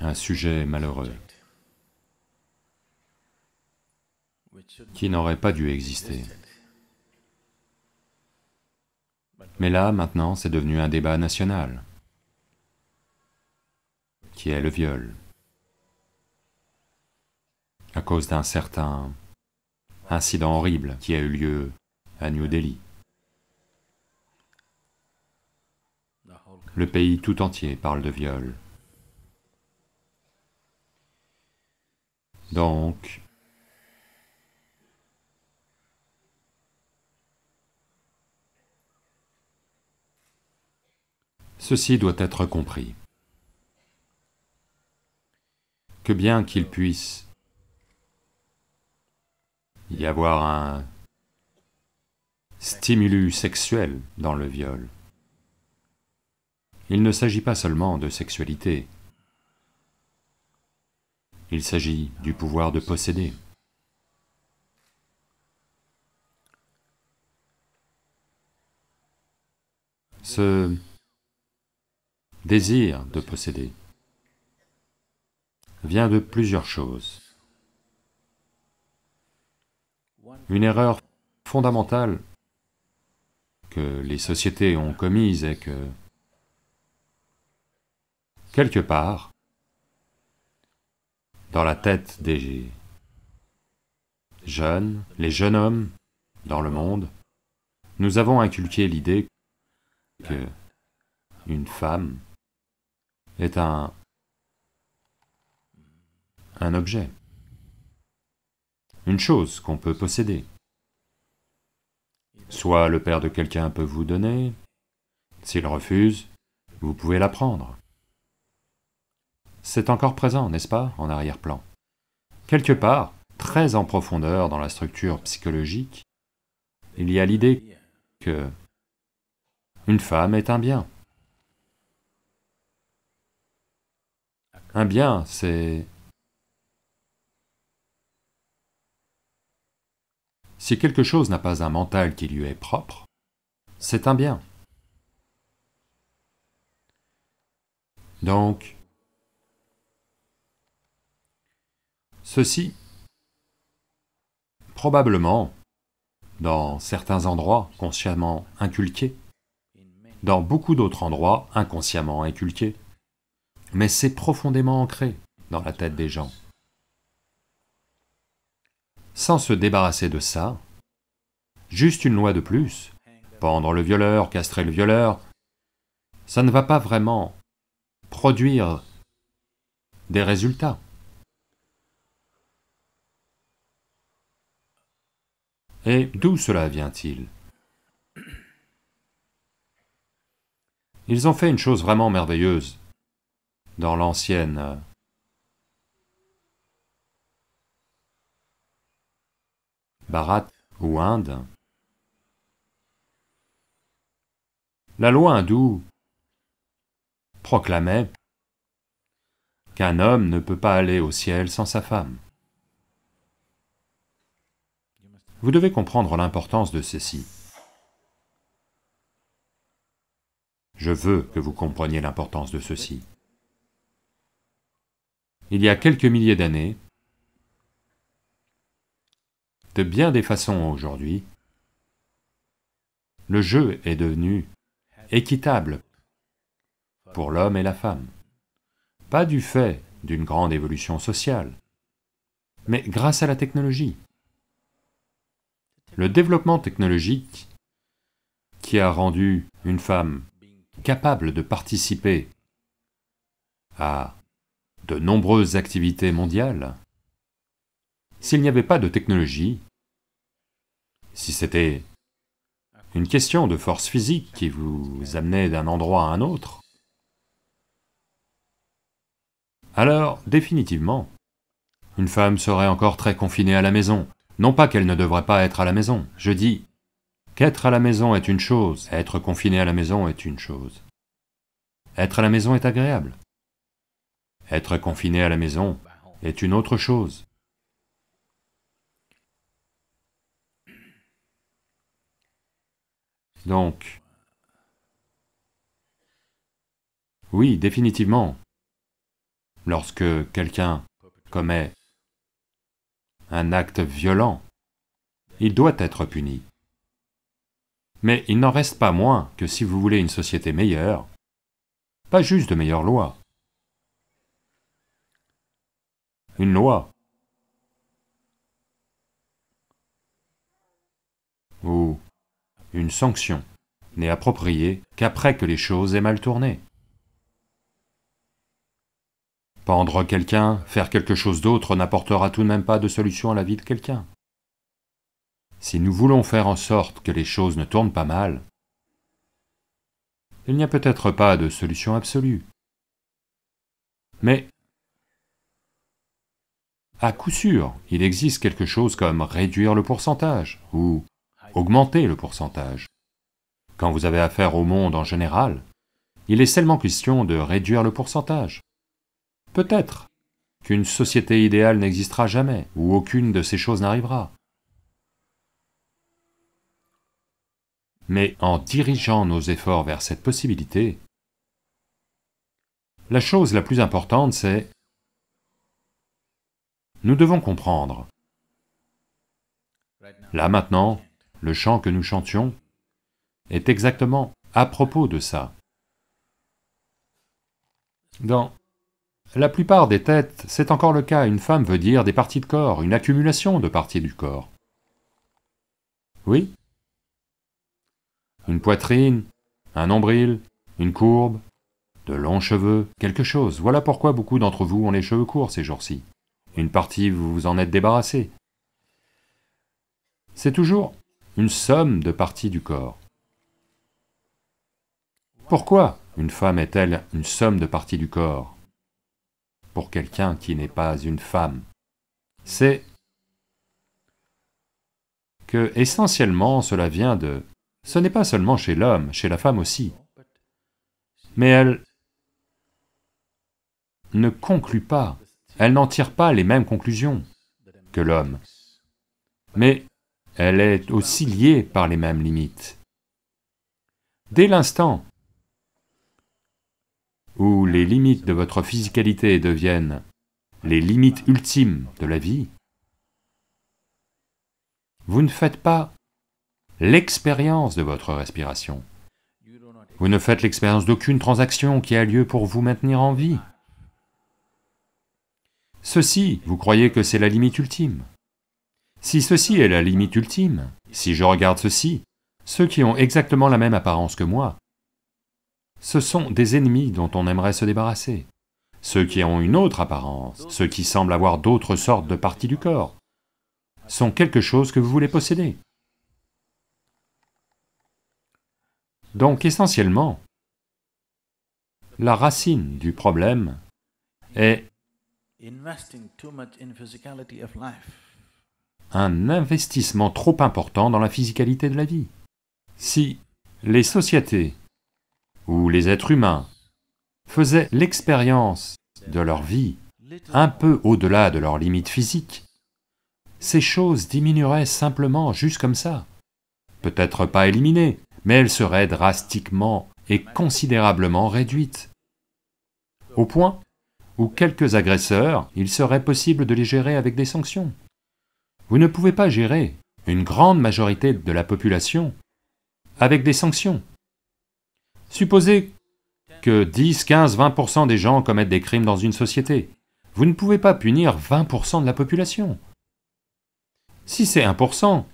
un sujet malheureux qui n'aurait pas dû exister. Mais là, maintenant, c'est devenu un débat national, qui est le viol, à cause d'un certain incident horrible qui a eu lieu à New Delhi. Le pays tout entier parle de viol. donc Ceci doit être compris. Que bien qu'il puisse y avoir un stimulus sexuel dans le viol, il ne s'agit pas seulement de sexualité, il s'agit du pouvoir de posséder. Ce désir de posséder vient de plusieurs choses. Une erreur fondamentale que les sociétés ont commise est que, quelque part, dans la tête des jeunes, les jeunes hommes dans le monde, nous avons inculqué l'idée que une femme est un, un objet, une chose qu'on peut posséder. Soit le père de quelqu'un peut vous donner, s'il refuse, vous pouvez la prendre c'est encore présent, n'est-ce pas, en arrière-plan Quelque part, très en profondeur dans la structure psychologique, il y a l'idée que une femme est un bien. Un bien, c'est... Si quelque chose n'a pas un mental qui lui est propre, c'est un bien. Donc, Ceci, probablement, dans certains endroits consciemment inculqués, dans beaucoup d'autres endroits inconsciemment inculqués, mais c'est profondément ancré dans la tête des gens. Sans se débarrasser de ça, juste une loi de plus, pendre le violeur, castrer le violeur, ça ne va pas vraiment produire des résultats. Et d'où cela vient-il Ils ont fait une chose vraiment merveilleuse dans l'ancienne. Euh, Bharat ou Inde. La loi hindoue proclamait qu'un homme ne peut pas aller au ciel sans sa femme. Vous devez comprendre l'importance de ceci. Je veux que vous compreniez l'importance de ceci. Il y a quelques milliers d'années, de bien des façons aujourd'hui, le jeu est devenu équitable pour l'homme et la femme. Pas du fait d'une grande évolution sociale, mais grâce à la technologie. Le développement technologique qui a rendu une femme capable de participer à de nombreuses activités mondiales, s'il n'y avait pas de technologie, si c'était une question de force physique qui vous amenait d'un endroit à un autre, alors définitivement, une femme serait encore très confinée à la maison, non pas qu'elle ne devrait pas être à la maison, je dis qu'être à la maison est une chose, être confiné à la maison est une chose. Être à la maison est agréable. Être confiné à la maison est une autre chose. Donc, oui, définitivement, lorsque quelqu'un commet un acte violent. Il doit être puni. Mais il n'en reste pas moins que si vous voulez une société meilleure, pas juste de meilleures lois, une loi, ou une sanction n'est appropriée qu'après que les choses aient mal tourné. Pendre quelqu'un, faire quelque chose d'autre n'apportera tout de même pas de solution à la vie de quelqu'un. Si nous voulons faire en sorte que les choses ne tournent pas mal, il n'y a peut-être pas de solution absolue. Mais, à coup sûr, il existe quelque chose comme réduire le pourcentage ou augmenter le pourcentage. Quand vous avez affaire au monde en général, il est seulement question de réduire le pourcentage. Peut-être qu'une société idéale n'existera jamais, ou aucune de ces choses n'arrivera. Mais en dirigeant nos efforts vers cette possibilité, la chose la plus importante, c'est nous devons comprendre. Là maintenant, le chant que nous chantions est exactement à propos de ça. La plupart des têtes, c'est encore le cas, une femme veut dire des parties de corps, une accumulation de parties du corps. Oui Une poitrine, un nombril, une courbe, de longs cheveux, quelque chose. Voilà pourquoi beaucoup d'entre vous ont les cheveux courts ces jours-ci. Une partie, vous vous en êtes débarrassé. C'est toujours une somme de parties du corps. Pourquoi une femme est-elle une somme de parties du corps pour quelqu'un qui n'est pas une femme, c'est que essentiellement cela vient de... Ce n'est pas seulement chez l'homme, chez la femme aussi, mais elle ne conclut pas, elle n'en tire pas les mêmes conclusions que l'homme, mais elle est aussi liée par les mêmes limites. Dès l'instant où les limites de votre physicalité deviennent les limites ultimes de la vie, vous ne faites pas l'expérience de votre respiration. Vous ne faites l'expérience d'aucune transaction qui a lieu pour vous maintenir en vie. Ceci, vous croyez que c'est la limite ultime. Si ceci est la limite ultime, si je regarde ceci, ceux qui ont exactement la même apparence que moi ce sont des ennemis dont on aimerait se débarrasser. Ceux qui ont une autre apparence, ceux qui semblent avoir d'autres sortes de parties du corps, sont quelque chose que vous voulez posséder. Donc essentiellement, la racine du problème est un investissement trop important dans la physicalité de la vie. Si les sociétés où les êtres humains faisaient l'expérience de leur vie un peu au-delà de leurs limites physiques, ces choses diminueraient simplement juste comme ça. Peut-être pas éliminées, mais elles seraient drastiquement et considérablement réduites, au point où quelques agresseurs, il serait possible de les gérer avec des sanctions. Vous ne pouvez pas gérer une grande majorité de la population avec des sanctions. Supposez que 10, 15, 20% des gens commettent des crimes dans une société. Vous ne pouvez pas punir 20% de la population. Si c'est 1%,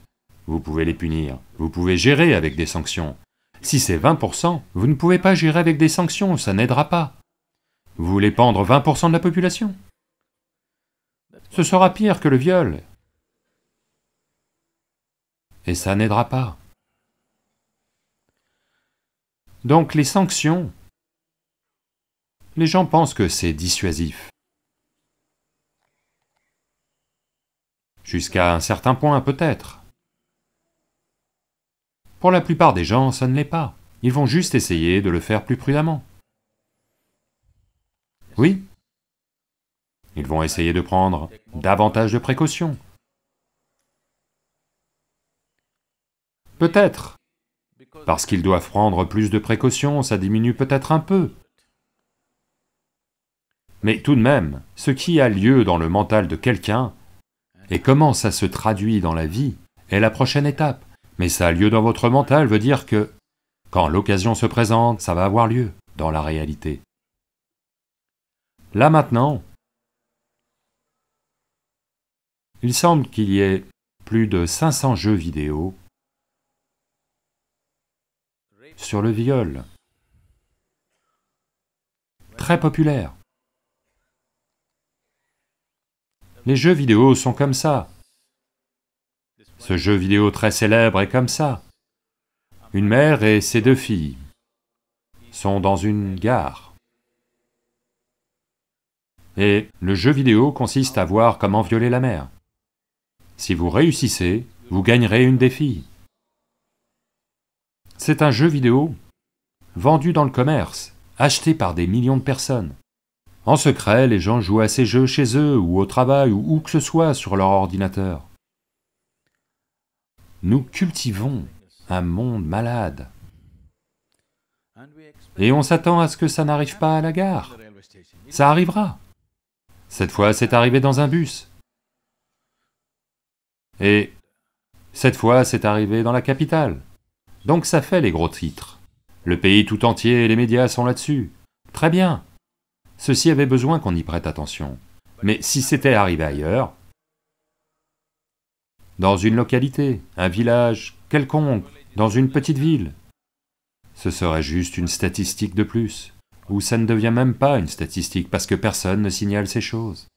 vous pouvez les punir, vous pouvez gérer avec des sanctions. Si c'est 20%, vous ne pouvez pas gérer avec des sanctions, ça n'aidera pas. Vous voulez pendre 20% de la population Ce sera pire que le viol. Et ça n'aidera pas. Donc les sanctions, les gens pensent que c'est dissuasif. Jusqu'à un certain point peut-être. Pour la plupart des gens, ça ne l'est pas. Ils vont juste essayer de le faire plus prudemment. Oui. Ils vont essayer de prendre davantage de précautions. Peut-être parce qu'ils doivent prendre plus de précautions, ça diminue peut-être un peu. Mais tout de même, ce qui a lieu dans le mental de quelqu'un et comment ça se traduit dans la vie est la prochaine étape. Mais ça a lieu dans votre mental veut dire que quand l'occasion se présente, ça va avoir lieu dans la réalité. Là maintenant, il semble qu'il y ait plus de 500 jeux vidéo sur le viol. Très populaire. Les jeux vidéo sont comme ça. Ce jeu vidéo très célèbre est comme ça. Une mère et ses deux filles sont dans une gare. Et le jeu vidéo consiste à voir comment violer la mère. Si vous réussissez, vous gagnerez une des filles. C'est un jeu vidéo vendu dans le commerce, acheté par des millions de personnes. En secret, les gens jouent à ces jeux chez eux ou au travail ou où que ce soit sur leur ordinateur. Nous cultivons un monde malade. Et on s'attend à ce que ça n'arrive pas à la gare. Ça arrivera. Cette fois, c'est arrivé dans un bus. Et cette fois, c'est arrivé dans la capitale. Donc ça fait les gros titres. Le pays tout entier et les médias sont là-dessus. Très bien. Ceci avait besoin qu'on y prête attention. Mais si c'était arrivé ailleurs, dans une localité, un village, quelconque, dans une petite ville, ce serait juste une statistique de plus, ou ça ne devient même pas une statistique parce que personne ne signale ces choses.